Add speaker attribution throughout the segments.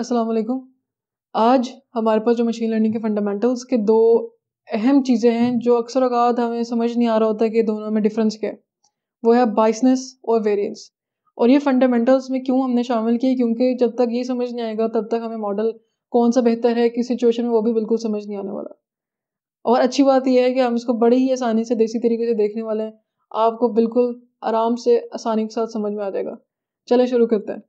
Speaker 1: असलकुम आज हमारे पास जो मशीन लर्निंग के फंडामेंटल्स के दो अहम चीज़ें हैं जो अक्सर अकात हमें समझ नहीं आ रहा होता कि दोनों में डिफरेंस क्या है वो है बाइसनेस और वेरिएंस और ये फंडामेंटल्स में क्यों हमने शामिल किए क्योंकि जब तक ये समझ नहीं आएगा तब तक हमें मॉडल कौन सा बेहतर है किस सिचुएशन में वो भी बिल्कुल समझ नहीं आने वाला और अच्छी बात यह है कि हम इसको बड़ी ही आसानी से देसी तरीके से देखने वाले हैं आपको बिल्कुल आराम से आसानी के साथ समझ में आ जाएगा चले शुरू करते हैं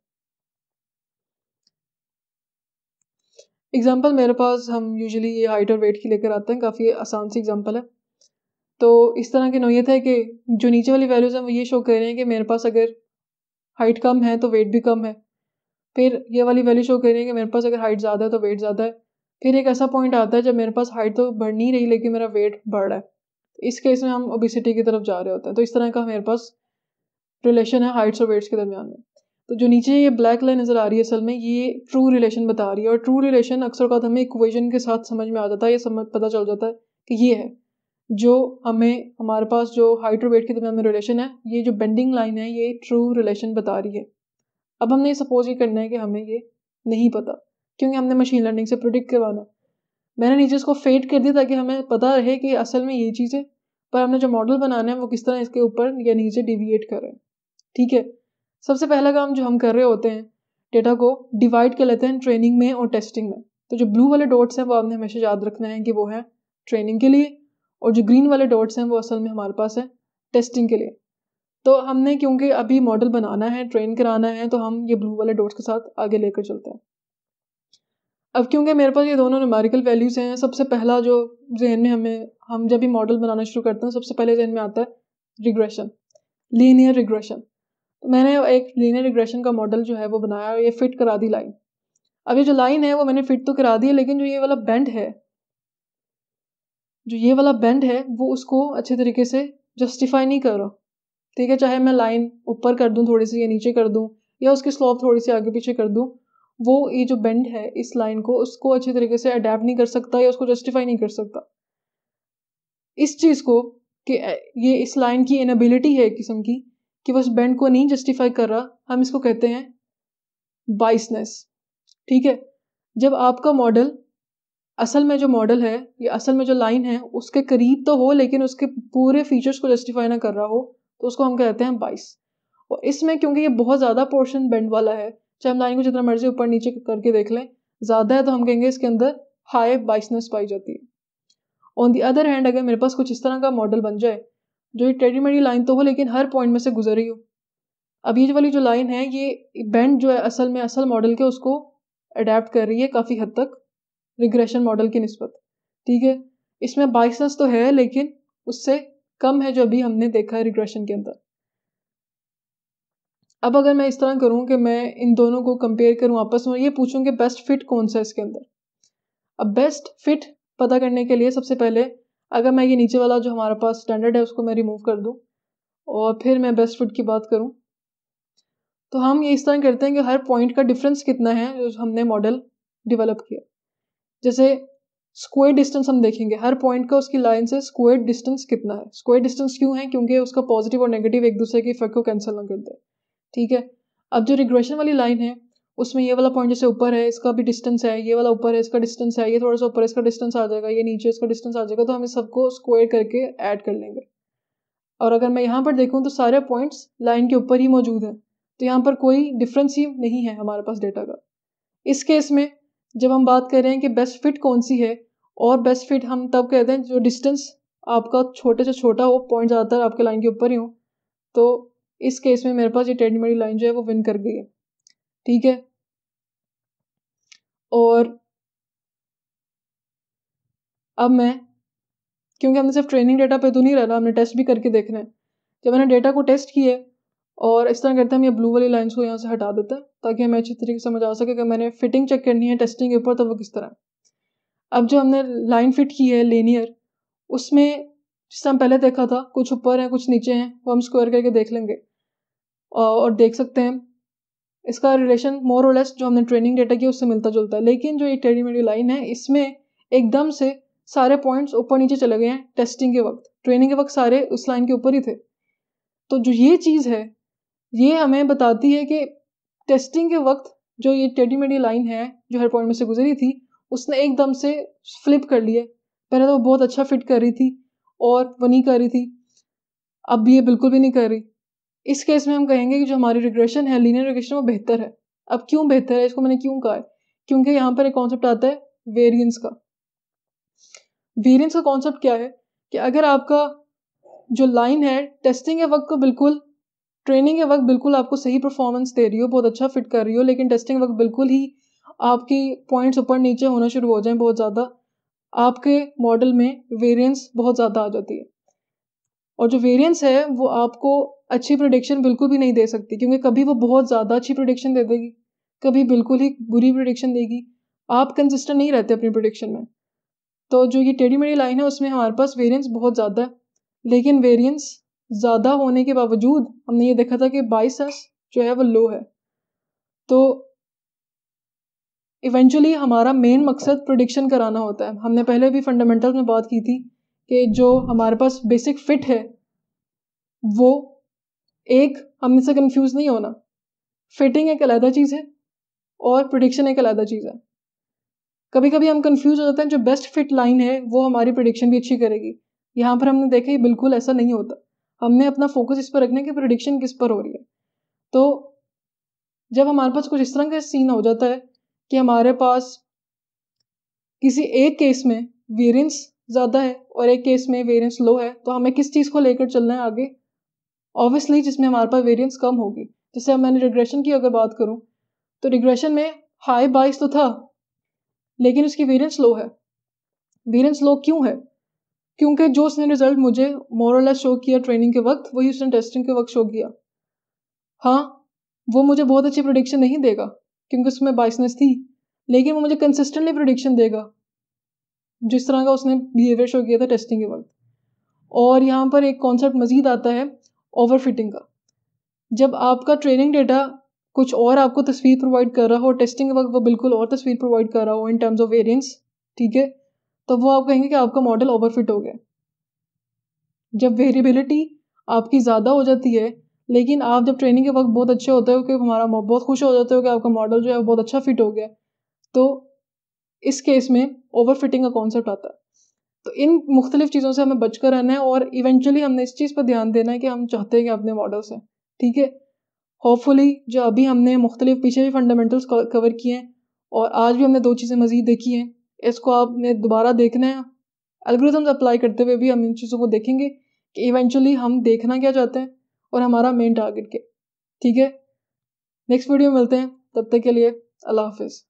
Speaker 1: एग्जांपल मेरे पास हम यूजुअली ये हाइट और वेट की लेकर आते हैं काफ़ी आसान सी एग्जांपल है तो इस तरह की नोयत है कि जो नीचे वाली वैल्यूज़ हैं वो ये शो कर रहे हैं कि मेरे पास अगर हाइट कम है तो वेट भी कम है फिर ये वाली वैल्यू शो कर रही है कि मेरे पास अगर हाइट ज़्यादा है तो वेट ज़्यादा है फिर एक ऐसा पॉइंट आता है जब मेरे पास हाइट तो बढ़ नहीं रही लेकिन मेरा वेट बढ़ रहा है इस केस में हम ओबिसिटी की तरफ जा रहे होते हैं तो इस तरह का मेरे पास रिलेशन है हाइट्स और वेट्स के दरमियान में तो जो नीचे ये ब्लैक लाइन नज़र आ रही है असल में ये ट्रू रिलेशन बता रही है और ट्रू रिलेशन अक्सर का हमें इक्वेशन के साथ समझ में आ जाता है ये समझ पता चल जाता है कि ये है जो हमें हमारे पास जो हाइट और वेट के दरमियान में रिलेशन है ये जो बेंडिंग लाइन है ये ट्रू रिलेशन बता रही है अब हमने ये सपोज ये करना है कि हमें ये नहीं पता क्योंकि हमने मशीन लर्निंग से प्रोडिक्ट करवाना मैंने नीचे इसको फेड कर दिया ताकि हमें पता रहे कि असल में ये चीज़ है पर हमने जो मॉडल बनाना है वो किस तरह इसके ऊपर या नीचे डिविएट करें ठीक है सबसे पहला काम जो हम कर रहे होते हैं डेटा को डिवाइड कर लेते हैं ट्रेनिंग में और टेस्टिंग में तो जो ब्लू वाले डॉट्स हैं वो आपने हमेशा याद रखना है कि वो है ट्रेनिंग के लिए और जो ग्रीन वाले डॉट्स हैं वो असल में हमारे पास है टेस्टिंग के लिए तो हमने क्योंकि अभी मॉडल बनाना है ट्रेन कराना है तो हम ये ब्लू वाले डॉट्स के साथ आगे लेकर चलते हैं अब क्योंकि मेरे पास ये दोनों न्यूमेरिकल वैल्यूज़ हैं सबसे पहला जो जहन में हमें हम जब भी मॉडल बनाना शुरू करते हैं सबसे पहले जहन में आता है रिग्रेशन लीनियर रिग्रेशन तो मैंने एक लीनियर रिग्रेशन का मॉडल जो है वो बनाया और ये फिट करा दी लाइन अब ये जो लाइन है वो मैंने फिट तो करा दी है लेकिन जो ये वाला बेंड है जो ये वाला बेंड है वो उसको अच्छे तरीके से जस्टिफाई नहीं कर रहा ठीक है चाहे मैं लाइन ऊपर कर दूँ थोड़ी सी या नीचे कर दूँ या उसकी स्लोप थोड़ी सी आगे पीछे कर दूँ वो ये जो बेंड है इस लाइन को उसको अच्छे तरीके से अडेप्ट नहीं कर सकता या उसको जस्टिफाई नहीं कर सकता इस चीज़ को कि ये इस लाइन की इनबिलिटी है एक किस्म की कि वो उस बैंड को नहीं जस्टिफाई कर रहा हम इसको कहते हैं बाइसनेस ठीक है जब आपका मॉडल असल में जो मॉडल है या असल में जो लाइन है उसके करीब तो हो लेकिन उसके पूरे फीचर्स को जस्टिफाई ना कर रहा हो तो उसको हम कहते हैं बाइस और इसमें क्योंकि ये बहुत ज़्यादा पोर्शन बेंड वाला है चाहे हम लाइन को जितना मर्जी ऊपर नीचे करके देख लें ज़्यादा है तो हम कहेंगे इसके अंदर हाई बाइसनेस पाई जाती है ऑन दी अदर हैंड अगर मेरे पास कुछ इस तरह का मॉडल बन जाए जो ये टेढ़ी मेढ़ी लाइन तो हो लेकिन हर पॉइंट में से गुजर रही हो अब ये वाली जो लाइन है ये बैंड जो है असल में असल मॉडल के उसको अडेप्ट कर रही है काफ़ी हद तक रिग्रेशन मॉडल की नस्बत ठीक है इसमें बाइसेंस तो है लेकिन उससे कम है जो अभी हमने देखा है रिग्रेशन के अंदर अब अगर मैं इस तरह करूं कि मैं इन दोनों को कंपेयर करूं आपस में ये पूछूं कि बेस्ट फिट कौन सा है इसके अंदर अब बेस्ट फिट पता करने के लिए सबसे पहले अगर मैं ये नीचे वाला जो हमारे पास स्टैंडर्ड है उसको मैं रिमूव कर दूँ और फिर मैं बेस्ट फिट की बात करूँ तो हम ये इस तरह करते हैं कि हर पॉइंट का डिफरेंस कितना है जो हमने मॉडल डिवेलप किया जैसे स्क्वेयर डिस्टेंस हम देखेंगे हर पॉइंट का उसकी लाइन से स्क्वेयर डिस्टेंस कितना है स्क्वेयर डिस्टेंस क्यों है क्योंकि उसका पॉजिटिव और नेगेटिव एक दूसरे के इफेक्ट को कैंसिल ना करते ठीक है अब जो रिग्रेशन वाली लाइन है उसमें ये वाला पॉइंट जैसे ऊपर है इसका भी डिस्टेंस है ये वाला ऊपर है इसका डिस्टेंस है ये थोड़ा सा ऊपर इसका डिस्टेंस आ जाएगा ये नीचे इसका डिस्टेंस आ जाएगा तो हम इस सबको स्क्वायर करके ऐड कर लेंगे और अगर मैं यहाँ पर देखूँ तो सारे पॉइंट्स लाइन के ऊपर ही मौजूद हैं तो यहाँ पर कोई डिफरेंस ही नहीं है हमारे पास डेटा का इस केस में जब हम बात कर रहे हैं कि बेस्ट फिट कौन सी है और बेस्ट फिट हम तब कहते हैं जो डिस्टेंस आपका छोटे से छोटा हो पॉइंट ज़्यादातर आपके लाइन के ऊपर ही हो तो इस केस में मेरे पास ये टेडमेडी लाइन जो है वो विन कर गई है ठीक है और अब मैं क्योंकि हमने सिर्फ ट्रेनिंग डेटा पे तो नहीं रहना हमने टेस्ट भी करके देखना है जब मैंने डेटा को टेस्ट किया और इस तरह करते हैं हम ये ब्लू वाली लाइन्स को यहाँ से हटा देते हैं ताकि हमें अच्छी तरीके से समझ आ सके कि मैंने फिटिंग चेक करनी है टेस्टिंग के ऊपर तो वो किस तरह है अब जो हमने लाइन फिट की है लेनियर उसमें जिस हम पहले देखा था कुछ ऊपर है कुछ नीचे हैं वो हम स्क्वायर करके देख लेंगे और देख सकते हैं इसका रिलेशन मोर और लेस जो हमने ट्रेनिंग डेटा किया उससे मिलता जुलता है लेकिन जो ये टेढ़ी मेढ़ी लाइन है इसमें एकदम से सारे पॉइंट्स ऊपर नीचे चले गए हैं टेस्टिंग के वक्त ट्रेनिंग के वक्त सारे उस लाइन के ऊपर ही थे तो जो ये चीज़ है ये हमें बताती है कि टेस्टिंग के वक्त जो ये टेढ़ी मेढ़ी लाइन है जो हर पॉइंट में से गुजरी थी उसने एकदम से फ्लिप कर लिया पहले तो वो बहुत अच्छा फिट कर रही थी और वो नहीं कर रही थी अब ये बिल्कुल भी नहीं कर रही इस केस में हम कहेंगे कि जो हमारी रिग्रेशन है लीनियर रिग्रेशन वो बेहतर है अब क्यों बेहतर है इसको मैंने क्यों कहा है क्योंकि यहाँ पर एक कॉन्सेप्ट आता है वेरियंस का वेरियंस का कॉन्सेप्ट क्या है कि अगर आपका जो लाइन है टेस्टिंग के वक्त को बिल्कुल ट्रेनिंग के वक्त बिल्कुल आपको सही परफॉर्मेंस दे रही हो बहुत अच्छा फिट कर रही हो लेकिन टेस्टिंग वक्त बिल्कुल ही आपकी पॉइंट्स ऊपर नीचे होना शुरू हो जाए बहुत ज़्यादा आपके मॉडल में वेरियंस बहुत ज़्यादा आ जाती है और जो वेरियंस है वो आपको अच्छी प्रोडिक्शन बिल्कुल भी नहीं दे सकती क्योंकि कभी वो बहुत ज़्यादा अच्छी प्रोडिक्शन दे देगी कभी बिल्कुल ही बुरी प्रोडिक्शन देगी आप कंसिस्टेंट नहीं रहते अपनी प्रोडिक्शन में तो जो ये टेढ़ी मेढ़ी लाइन है उसमें हमारे पास वेरियंस बहुत ज़्यादा है लेकिन वेरियंस ज़्यादा होने के बावजूद हमने ये देखा था कि बाईस जो है वो लो है तो इवेंचुअली हमारा मेन मकसद प्रोडिक्शन कराना होता है हमने पहले भी फंडामेंटल में बात की थी कि जो हमारे पास बेसिक फिट है वो एक हम इससे कंफ्यूज नहीं होना फिटिंग एक अलहदा चीज़ है और प्रोडिक्शन एक अलहदा चीज़ है कभी कभी हम कंफ्यूज हो जाते हैं जो बेस्ट फिट लाइन है वो हमारी प्रोडिक्शन भी अच्छी करेगी यहाँ पर हमने देखा ये बिल्कुल ऐसा नहीं होता हमने अपना फोकस इस पर रखना है कि प्रोडिक्शन किस पर हो रही है तो जब हमारे पास कुछ इस तरह का सीन हो जाता है कि हमारे पास किसी एक केस में वेरियंस ज़्यादा है और एक केस में वेरियंस लो है तो हमें किस चीज़ को लेकर चलना है आगे ऑब्वियसली जिसमें हमारे पास वेरियंस कम होगी जैसे अब मैंने रिग्रेशन की अगर बात करूँ तो रिग्रेशन में हाई बाइस तो था लेकिन उसकी वेरियंस लो है वेरियंस लो क्यों है क्योंकि जो उसने रिजल्ट मुझे मोरल शो किया ट्रेनिंग के वक्त वही उसने टेस्टिंग के वक्त शो किया हाँ वो मुझे बहुत अच्छी प्रोडिक्शन नहीं देगा क्योंकि उसमें बाइसनेस थी लेकिन वो मुझे कंसिस्टेंटली प्रोडिक्शन देगा जिस तरह का उसने बिहेवियर शो किया था टेस्टिंग के वक्त और यहाँ पर एक कॉन्सेप्ट मज़ीद आता है ओवरफिटिंग का जब आपका ट्रेनिंग डेटा कुछ और आपको तस्वीर प्रोवाइड कर रहा हो टेस्टिंग वक्त वो बिल्कुल और तस्वीर प्रोवाइड कर रहा हो इन टर्म्स ऑफ वेरियंस ठीक है तो वो आप कहेंगे कि आपका मॉडल ओवरफिट हो गया जब वेरिएबिलिटी आपकी ज़्यादा हो जाती है लेकिन आप जब ट्रेनिंग के वक्त बहुत अच्छे होते हो कि हमारा बहुत खुश हो जाते हो कि आपका मॉडल जो है बहुत अच्छा फिट हो गया तो इस केस में ओवर फिटिंग का कॉन्सेप्ट आता है तो इन मुख्तलिफ चीज़ों से हमें बच कर रहना है और इवेंचुअली हमने इस चीज़ पर ध्यान देना है कि हम चाहते हैं कि अपने मॉडल से ठीक है होपफुली जो अभी हमने मुख्तलिफ पीछे भी फंडामेंटल्स कवर किए हैं और आज भी हमने दो चीज़ें मज़ीद देखी हैं इसको आपने दोबारा देखना है एल्गोरिथम्स अप्लाई करते हुए भी हम इन चीज़ों को देखेंगे कि इवेंचुअली हम देखना क्या चाहते हैं और हमारा मेन टारगेट क्या ठीक है नेक्स्ट वीडियो में मिलते हैं तब तक के लिए अल्लाह हाफिज़